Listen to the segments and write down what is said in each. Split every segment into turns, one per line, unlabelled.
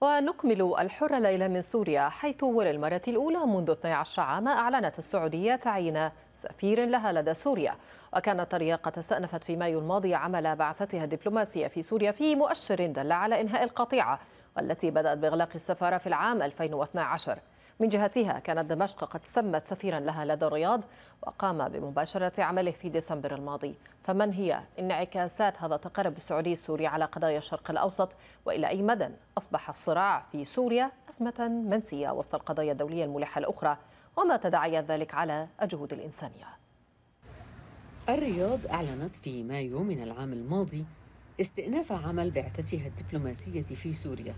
ونكمل الحر ليلة من سوريا حيث وللمرة الأولى منذ 12 عاما أعلنت السعودية تعيين سفير لها لدى سوريا وكانت طريقة استأنفت في مايو الماضي عمل بعثتها الدبلوماسية في سوريا في مؤشر دل على إنهاء القطيعة والتي بدأت بإغلاق السفارة في العام 2012 من جهتها كانت دمشق قد سمت سفيرا لها لدى الرياض وقام بمباشرة عمله في ديسمبر الماضي فمن هي انعكاسات هذا التقارب السعودي السوري على قضايا الشرق الأوسط وإلى أي مدى أصبح الصراع في سوريا أزمة منسية وسط القضايا الدولية الملحة الأخرى وما
تداعي ذلك على الجهود الإنسانية الرياض أعلنت في مايو من العام الماضي استئناف عمل بعثتها الدبلوماسية في سوريا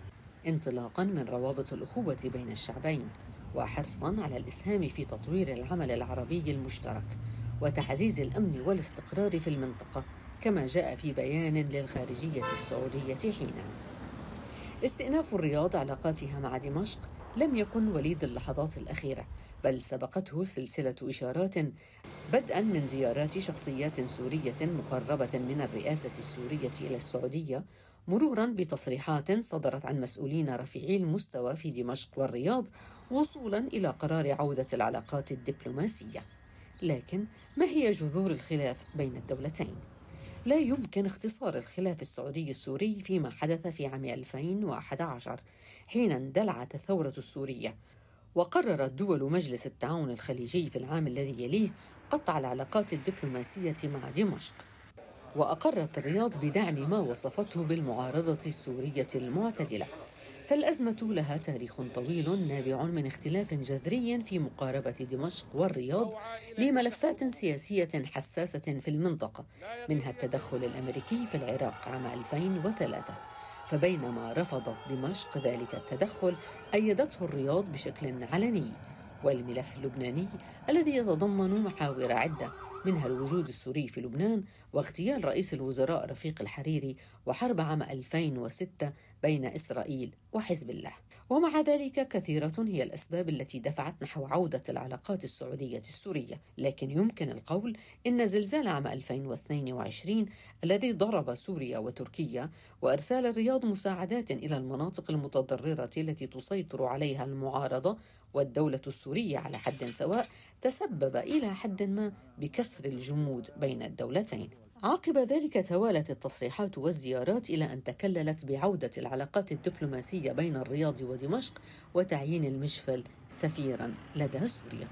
انطلاقا من روابط الأخوة بين الشعبين وحرصا على الإسهام في تطوير العمل العربي المشترك وتعزيز الأمن والاستقرار في المنطقة كما جاء في بيان للخارجية السعودية حينها استئناف الرياض علاقاتها مع دمشق لم يكن وليد اللحظات الأخيرة بل سبقته سلسلة إشارات بدءا من زيارات شخصيات سورية مقربة من الرئاسة السورية إلى السعودية مرورا بتصريحات صدرت عن مسؤولين رفيعي المستوى في دمشق والرياض وصولا الى قرار عوده العلاقات الدبلوماسيه لكن ما هي جذور الخلاف بين الدولتين لا يمكن اختصار الخلاف السعودي السوري فيما حدث في عام 2011 حين اندلعت الثورة السورية وقررت دول مجلس التعاون الخليجي في العام الذي يليه قطع العلاقات الدبلوماسية مع دمشق وأقرت الرياض بدعم ما وصفته بالمعارضة السورية المعتدلة فالأزمة لها تاريخ طويل نابع من اختلاف جذري في مقاربة دمشق والرياض لملفات سياسية حساسة في المنطقة منها التدخل الأمريكي في العراق عام 2003 فبينما رفضت دمشق ذلك التدخل أيدته الرياض بشكل علني والملف اللبناني الذي يتضمن محاور عدة منها الوجود السوري في لبنان واغتيال رئيس الوزراء رفيق الحريري وحرب عام 2006 بين إسرائيل وحزب الله ومع ذلك كثيرة هي الأسباب التي دفعت نحو عودة العلاقات السعودية السورية لكن يمكن القول إن زلزال عام 2022 الذي ضرب سوريا وتركيا وإرسال الرياض مساعدات إلى المناطق المتضررة التي تسيطر عليها المعارضة والدولة السورية على حد سواء تسبب إلى حد ما بكسر الجمود بين الدولتين عقب ذلك توالت التصريحات والزيارات الى ان تكللت بعوده العلاقات الدبلوماسيه بين الرياض ودمشق وتعيين المشفل سفيرا لدى سوريا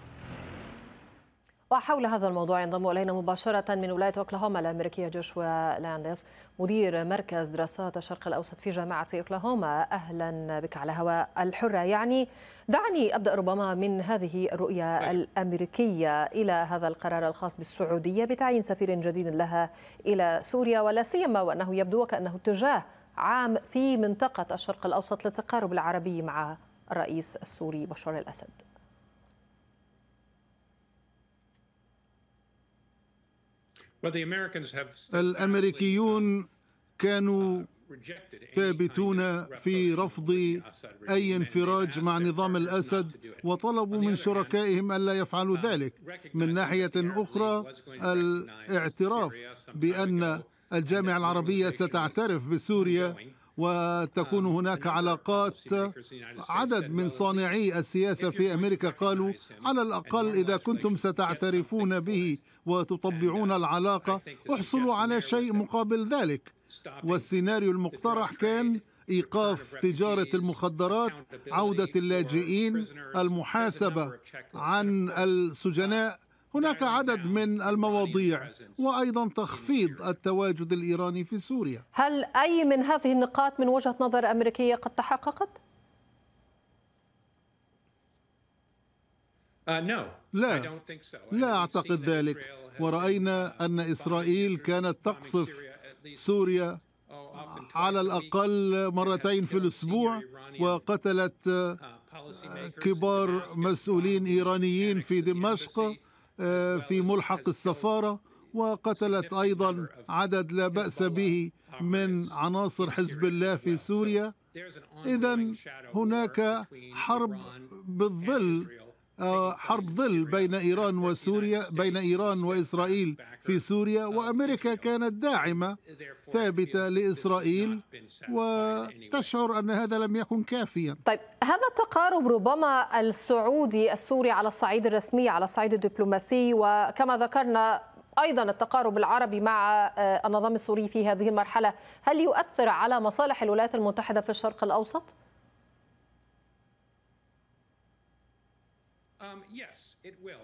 وحول هذا الموضوع ينضم الينا مباشره من ولايه اوكلاهوما الامريكيه جوشوا لاندس مدير مركز دراسات الشرق الاوسط في جامعه اوكلاهوما اهلا بك على هواء الحره يعني دعني ابدا ربما من هذه الرؤيه الامريكيه الى هذا القرار الخاص بالسعوديه بتعيين سفير جديد لها الى سوريا ولا سيما وانه يبدو وكانه اتجاه عام في منطقه الشرق الاوسط للتقارب العربي مع الرئيس السوري بشار الاسد
الامريكيون كانوا ثابتون في رفض اي انفراج مع نظام الاسد وطلبوا من شركائهم الا يفعلوا ذلك من ناحيه اخرى الاعتراف بان الجامعه العربيه ستعترف بسوريا وتكون آه، هناك علاقات عدد من صانعي السياسة في أمريكا قالوا على الأقل إذا كنتم ستعترفون به وتطبعون uh, العلاقة احصلوا على شيء مقابل ذلك والسيناريو المقترح كان ايقاف تجاره المخدرات عوده اللاجئين المحاسبه عن السجناء هناك عدد من المواضيع وايضا تخفيض التواجد الايراني في سوريا
هل اي من هذه النقاط من وجهه نظر امريكيه قد تحققت uh,
لا لا اعتقد ذلك وراينا ان اسرائيل كانت تقصف سوريا على الاقل مرتين في الاسبوع uh, وقتلت آه، كبار uh, مسؤولين ايرانيين في دمشق في ملحق السفارة وقتلت أيضا عدد لا بأس به من عناصر حزب الله في سوريا إذا هناك حرب بالظل حرب ظل بين إيران وسوريا بين إيران وإسرائيل في سوريا وأمريكا كانت داعمة ثابتة لإسرائيل وتشعر أن هذا لم يكن كافيا
طيب هذا التقارب ربما السعودي السوري على الصعيد الرسمي على الصعيد الدبلوماسي وكما ذكرنا ايضا التقارب العربي مع آه، النظام السوري في هذه المرحله هل يؤثر على مصالح الولايات المتحده في الشرق الاوسط؟
Um,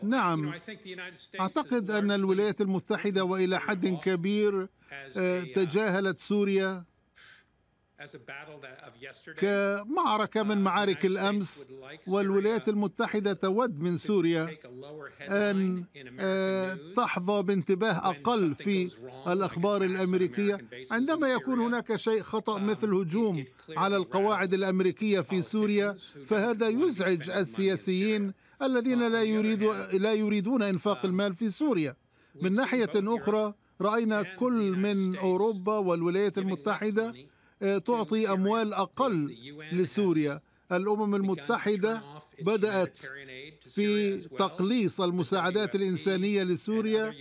نعم اعتقد ان الولايات المتحده والى حد كبير آه، uh, تجاهلت سوريا كمعركة uh, من معارك الأمس والولايات المتحدة تود من سوريا أن uh, تحظى بانتباه أقل في الأخبار الأمريكية عندما يكون هناك شيء خطأ um, مثل هجوم على القواعد الأمريكية في سوريا فهذا يزعج السياسيين الذين uh, لا, يريد لا يريدون إنفاق um, المال في سوريا من ناحية أخرى رأينا كل من أوروبا والولايات المتحدة تعطي أموال أقل لسوريا الأمم المتحدة بدأت في تقليص المساعدات الإنسانية لسوريا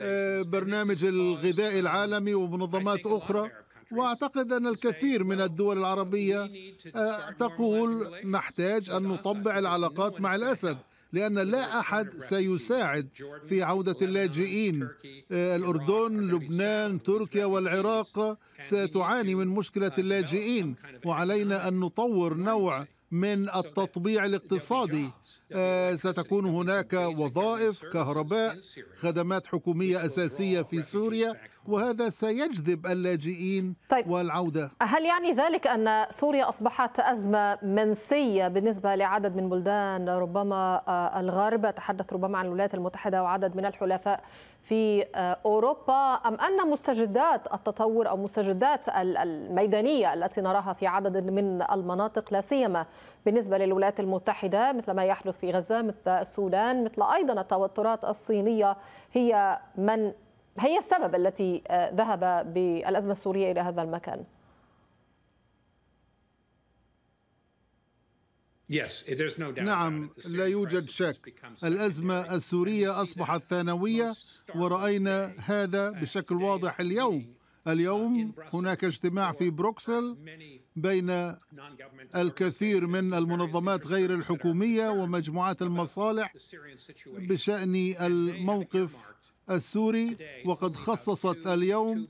آه، برنامج الغذاء العالمي ومنظمات أخرى واعتقد ان الكثير من الدول العربيه آه، تقول نحتاج ان نطبع العلاقات مع الاسد لأن لا أحد سيساعد في عودة اللاجئين آه، الأردن لبنان تركيا والعراق ستعاني من مشكلة uh, اللاجئين وعلينا أن نطور نوع من التطبيع الاقتصادي آه، ستكون هناك وظائف كهرباء خدمات حكومية أساسية في سوريا وهذا سيجذب اللاجئين طيب والعودة
هل يعني ذلك أن سوريا أصبحت أزمة منسية بالنسبة لعدد من بلدان ربما آه، الغرب تحدث ربما عن الولايات المتحدة وعدد من الحلفاء في آه، أوروبا أم أن مستجدات التطور أو مستجدات الميدانية التي نراها في عدد من المناطق لا سيما بالنسبة للولايات المتحدة مثل ما يحدث في غزة مثل السودان مثل أيضا التوترات الصينية هي من هي السبب التي آه، ذهب بالأزمة السورية إلى هذا المكان؟
نعم لا يوجد شك الازمه السوريه اصبحت ثانويه ورأينا هذا uh, بشكل واضح اليوم uh, اليوم هناك اجتماع في uh, بروكسل بين الكثير من المنظمات غير الحكوميه ومجموعات المصالح بشان الموقف السوري وقد خصصت اليوم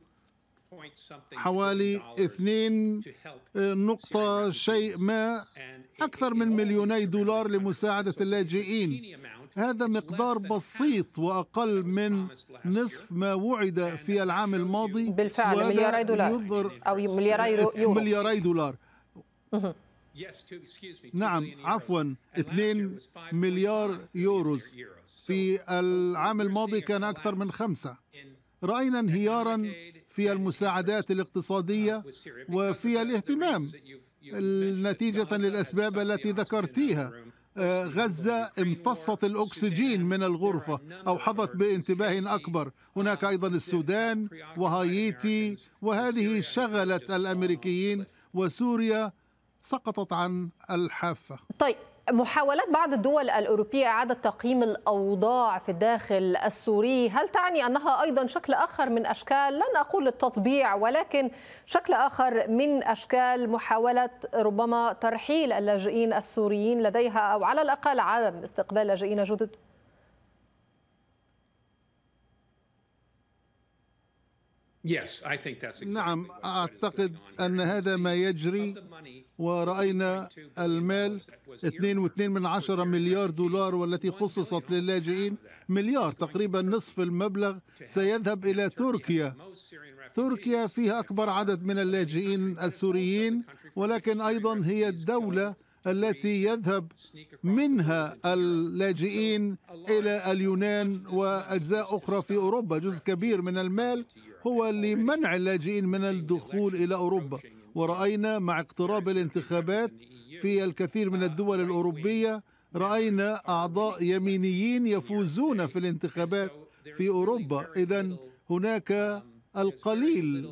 حوالي اثنين نقطة شيء ما أكثر من مليوني دولار لمساعدة اللاجئين هذا مقدار بسيط وأقل من نصف ما وعد في العام الماضي
بالفعل ملياري دولار أو ملياري يورو ملياري
دولار نعم عفوا 2 مليار يوروز في العام الماضي كان أكثر من خمسة رأينا انهيارا في المساعدات الاقتصادية وفي الاهتمام نتيجة للأسباب التي ذكرتيها آه، غزة امتصت الأكسجين من الغرفة أوحظت بانتباه أكبر هناك أيضا السودان وهايتي وهذه شغلت الأمريكيين وسوريا سقطت عن الحافة
طيب محاولات بعض الدول الأوروبية إعادة تقييم الأوضاع في الداخل السوري هل تعني أنها أيضا شكل آخر من أشكال لن أقول التطبيع ولكن شكل آخر من أشكال محاولة ربما ترحيل اللاجئين السوريين لديها أو على الأقل عدم استقبال لاجئين جدد؟
نعم أعتقد أن هذا ما يجري ورأينا المال 2.2 من عشرة مليار دولار والتي خصصت للاجئين مليار تقريبا نصف المبلغ سيذهب إلى تركيا تركيا فيها أكبر عدد من اللاجئين السوريين ولكن أيضا هي الدولة التي يذهب منها اللاجئين الى اليونان واجزاء اخرى في اوروبا جزء كبير من المال هو لمنع اللاجئين من الدخول إلى أوروبا ورأينا مع اقتراب الانتخابات في الكثير من الدول الأوروبية رأينا أعضاء يمينيين يفوزون في الانتخابات في أوروبا إذا هناك القليل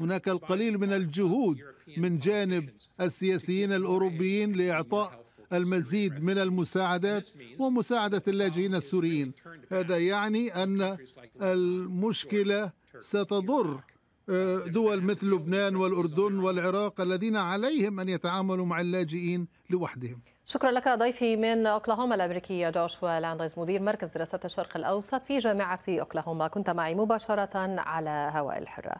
هناك القليل من الجهود من جانب السياسيين الأوروبيين لإعطاء المزيد من المساعدات ومساعدة اللاجئين السوريين هذا يعني أن المشكلة ستضر آه، دول مثل لبنان والأردن والعراق الذين عليهم أن يتعاملوا مع اللاجئين لوحدهم
شكرا لك ضيفي من اوكلاهوما الامريكيه جوشوا لانديز مدير مركز دراسات الشرق الاوسط في جامعه اوكلاهوما كنت معي مباشره على هواء الحره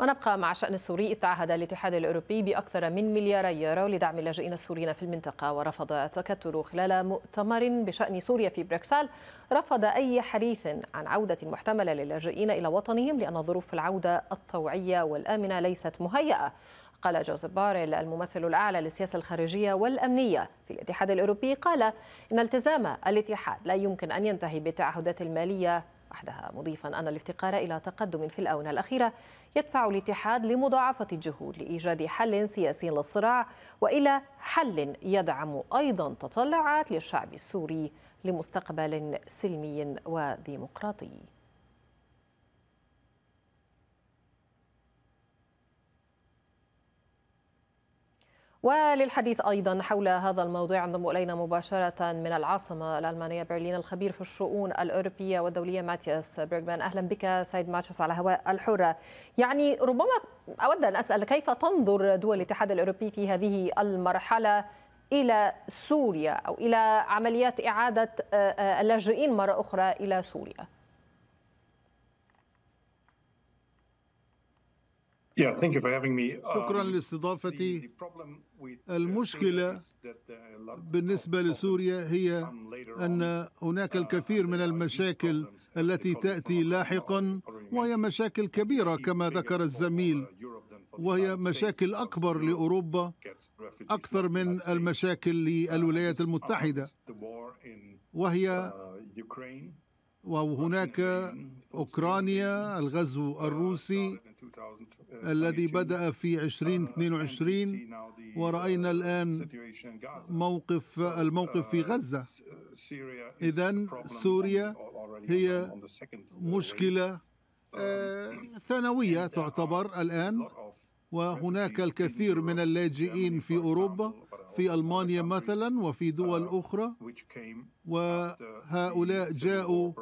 ونبقى مع شأن السوري تعهد الاتحاد الأوروبي بأكثر من ملياري يورو لدعم اللاجئين السوريين في المنطقة ورفض التكتل خلال مؤتمر بشأن سوريا في بريكسال رفض أي حديث عن عودة محتملة للاجئين إلى وطنهم لأن ظروف العودة الطوعية والآمنة ليست مهيئة قال جوزيف باريل الممثل الأعلى للسياسة الخارجية والأمنية في الاتحاد الأوروبي قال إن التزام الاتحاد لا يمكن أن ينتهي بالتعهدات المالية وحدها مضيفا أن الافتقار إلى تقدم في الآونة الأخيرة يدفع الاتحاد لمضاعفة الجهود لإيجاد حل سياسي للصراع وإلى حل يدعم أيضا تطلعات للشعب السوري لمستقبل سلمي وديمقراطي وللحديث أيضا حول هذا الموضوع ينضم إلينا مباشرة من العاصمة الألمانية برلين الخبير في الشؤون الأوروبية والدولية ماتياس بيرغمان أهلا بك سيد ماتياس على هواء الحرة يعني ربما أود أن أسأل كيف تنظر دول الاتحاد الأوروبي في هذه المرحلة إلى سوريا أو إلى عمليات إعادة آه، آه، اللاجئين مرة أخرى إلى سوريا؟
Uh, شكرا
لاستضافتي uh, المشكله uh, بالنسبه لسوريا هي ان هناك الكثير من المشاكل التي تاتي لاحقا وهي مشاكل كبيره كما ذكر الزميل وهي مشاكل اكبر لاوروبا اكثر من المشاكل للولايات المتحده وهي وهناك أوكرانيا الغزو الروسي الذي بدأ في 2022 ورأينا الآن موقف الموقف في غزة إذا سوريا هي مشكلة آه، ثانوية تعتبر الآن وهناك الكثير من uh, اللاجئين في اوروبا في المانيا مثلا وفي دول اخرى وهؤلاء جاءوا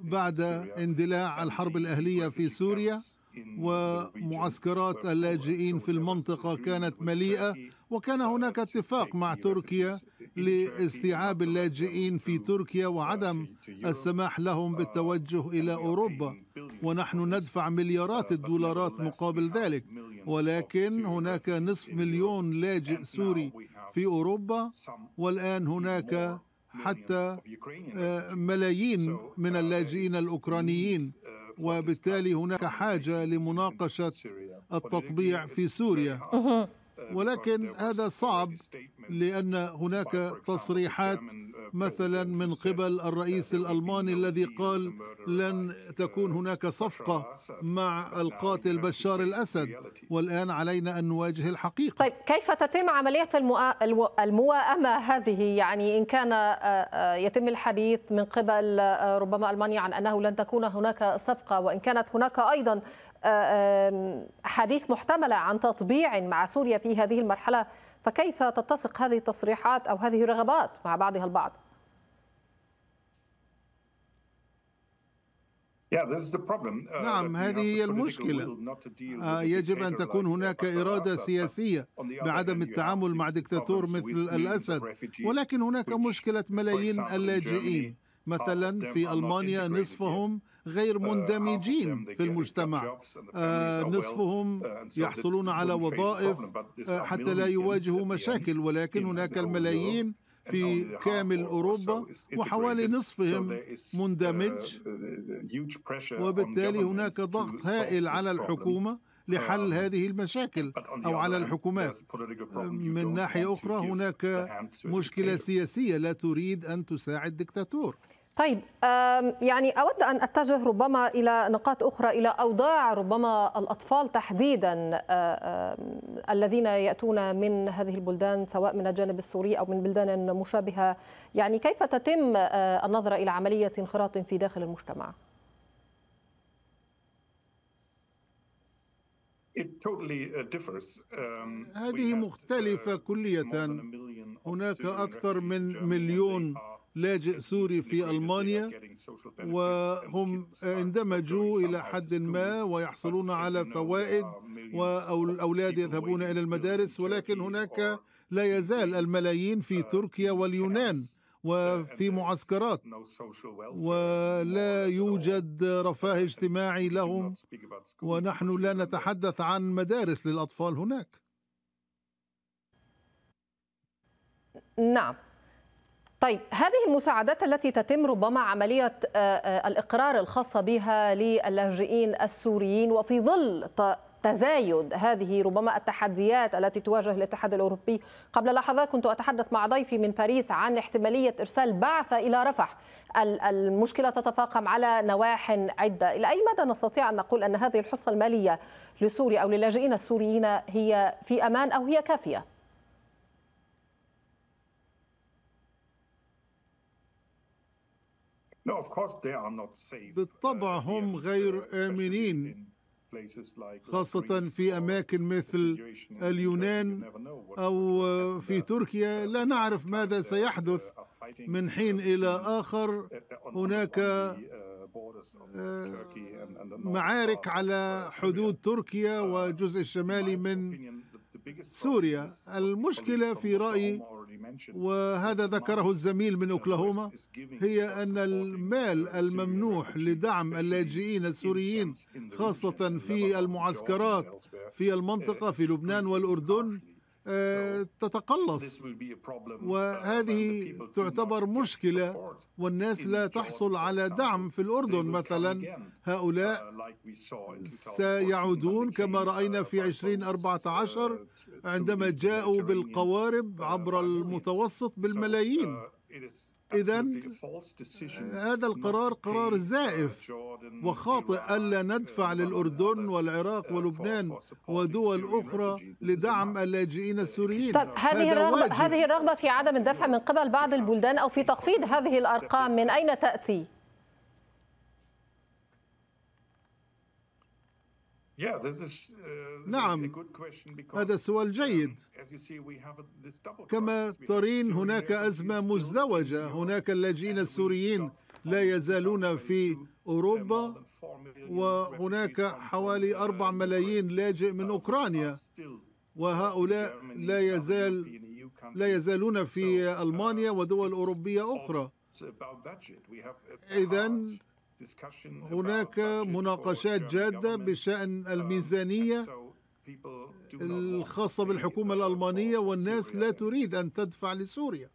بعد اندلاع الحرب الاهليه في سوريا ومعسكرات اللاجئين في المنطقه كانت مليئه وكان هناك اتفاق مع تركيا لاستيعاب اللاجئين في تركيا وعدم السماح لهم uh, بالتوجه الى اوروبا ونحن ندفع مليارات uh, الدولارات مقابل ذلك ولكن هناك نصف مليون لاجئ سوري في اوروبا والان هناك حتى آه، ملايين من uh, اللاجئين الاوكرانيين uh, وبالتالي هناك حاجه لمناقشه التطبيع في سوريا uh-huh. ولكن هذا صعب لان هناك تصريحات مثلا من قبل الرئيس الالماني الذي قال لن تكون هناك صفقه مع القاتل بشار الاسد والان علينا ان نواجه الحقيقه.
طيب كيف تتم عمليه المواءمه هذه يعني ان كان يتم الحديث من قبل ربما المانيا عن انه لن تكون هناك صفقه وان كانت هناك ايضا حديث محتمله عن تطبيع مع سوريا في هذه المرحله فكيف تتسق هذه التصريحات أو هذه الرغبات مع بعضها البعض؟
uh, نعم هذه هي المشكلة آه، يجب أن تكون
هناك uh, إرادة سياسية بعدم التعامل مع دكتاتور مثل الأسد ولكن هناك مشكلة ملايين اللاجئين مثلا uh, في المانيا نصفهم غير uh, مندمجين في المجتمع uh, نصفهم يحصلون على وظائف حتى لا يواجهوا مشاكل ولكن هناك الملايين في كامل اوروبا وحوالي نصفهم مندمج
وبالتالي هناك ضغط هائل على الحكومه لحل
um, هذه المشاكل او على الحكومات
آه، من ناحيه اخرى هناك
مشكله سياسيه لا تريد ان تساعد دكتاتور
طيب يعني أود أن أتجه ربما إلى نقاط أخرى إلى أوضاع ربما الأطفال تحديدا الذين يأتون من هذه البلدان سواء من الجانب السوري أو من بلدان مشابهة يعني كيف تتم النظرة إلى عملية انخراط في داخل المجتمع؟
uh, um, هذه مختلفة uh, كلية
هناك
أكثر من مليون لاجئ سوري في ألمانيا وهم اندمجوا إلى حد ما ويحصلون على فوائد والأولاد يذهبون إلى المدارس ولكن هناك لا يزال الملايين في uh, تركيا واليونان uh, وفي معسكرات ولا يوجد رفاه اجتماعي لهم ونحن لا نتحدث عن مدارس للأطفال هناك
نعم طيب هذه المساعدات التي تتم ربما عملية آه، آه، الإقرار الخاصة بها للاجئين السوريين وفي ظل تزايد هذه ربما التحديات التي تواجه الاتحاد الأوروبي قبل لحظة كنت أتحدث مع ضيفي من باريس عن احتمالية إرسال بعثة إلى رفح المشكلة تتفاقم على نواح عدة إلى أي مدى نستطيع أن نقول أن هذه الحصة المالية لسوريا أو للاجئين السوريين هي في أمان أو هي كافية؟
بالطبع uh, هم غير آمنين خاصة في أماكن مثل اليونان أو في تركيا لا نعرف ماذا uh, سيحدث من حين إلى آخر uh, هناك آه، معارك على حدود تركيا والجزء الشمالي من سوريا المشكلة في رأيي وهذا ذكره الزميل من اوكلاهوما هي ان المال الممنوح لدعم اللاجئين السوريين خاصه في المعسكرات في المنطقه في لبنان والاردن آه، تتقلص uh, وهذه تعتبر مشكلة والناس لا تحصل على دعم في الأردن مثلا uh, هؤلاء سيعودون كما رأينا في 2014 uh, عندما جاءوا بالقوارب عبر المتوسط بالملايين إذا هذا القرار قرار uh, زائف وخاطئ uh, ألا uh, ندفع للأردن والعراق ولبنان ودول أخرى لدعم اللاجئين السوريين طب هذه الرغبة,
هذه الرغبة في عدم الدفع من قبل بعض البلدان أو في تخفيض هذه الأرقام من أين تأتي؟
Uh, نعم هذا سؤال um, جيد كما ترين
هناك أزمة مزدوجة هناك اللاجئين السوريين لا يزالون في uh, أوروبا وهناك حوالي uh, أربع ملايين لاجئ من أوكرانيا وهؤلاء لا يزال e لا يزالون في ألمانيا ودول أوروبية أخرى إذا هناك مناقشات جادة بشأن um, الميزانية الخاصة بالحكومة الألمانية والناس لا تريد أن تدفع لسوريا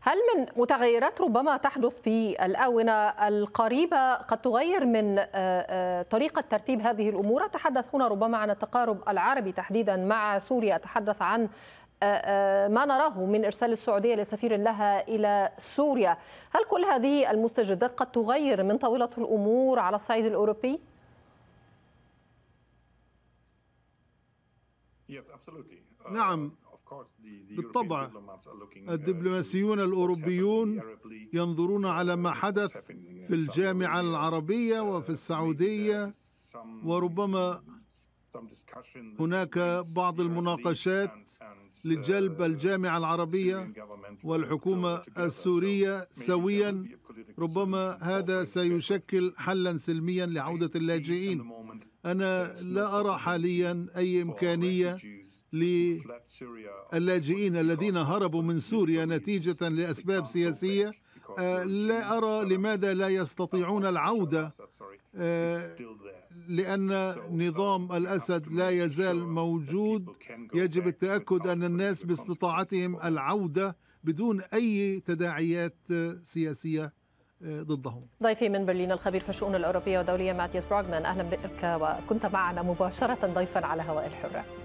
هل من متغيرات ربما تحدث في الآونة القريبة قد تغير من آه، آه، طريقة ترتيب هذه الأمور أتحدث هنا ربما عن التقارب العربي تحديدا مع سوريا أتحدث عن أه، أه، ما نراه من ارسال السعوديه لسفير لها الى سوريا، هل كل هذه المستجدات قد تغير من طاوله الامور على الصعيد الاوروبي؟
uh, نعم بالطبع uh, الدبلوماسيون الاوروبيون
ينظرون على ما حدث في الجامعه العربيه وفي uh, السعوديه وربما هناك بعض المناقشات uh, لجلب الجامعه العربيه والحكومه السوريه سويا ربما هذا سيشكل حلا سلميا لعوده اللاجئين انا لا ارى حاليا اي امكانيه للاجئين الذين هربوا من سوريا نتيجه لاسباب سياسيه آه، لا ارى لماذا لا يستطيعون العوده لأن نظام الأسد لا يزال موجود يجب التأكد أن الناس باستطاعتهم العودة بدون أي تداعيات سياسية ضدهم
ضيفي من برلين الخبير في الشؤون الأوروبية والدولية ماتياس بروغمان أهلا بك وكنت معنا مباشرة ضيفا على هواء الحرة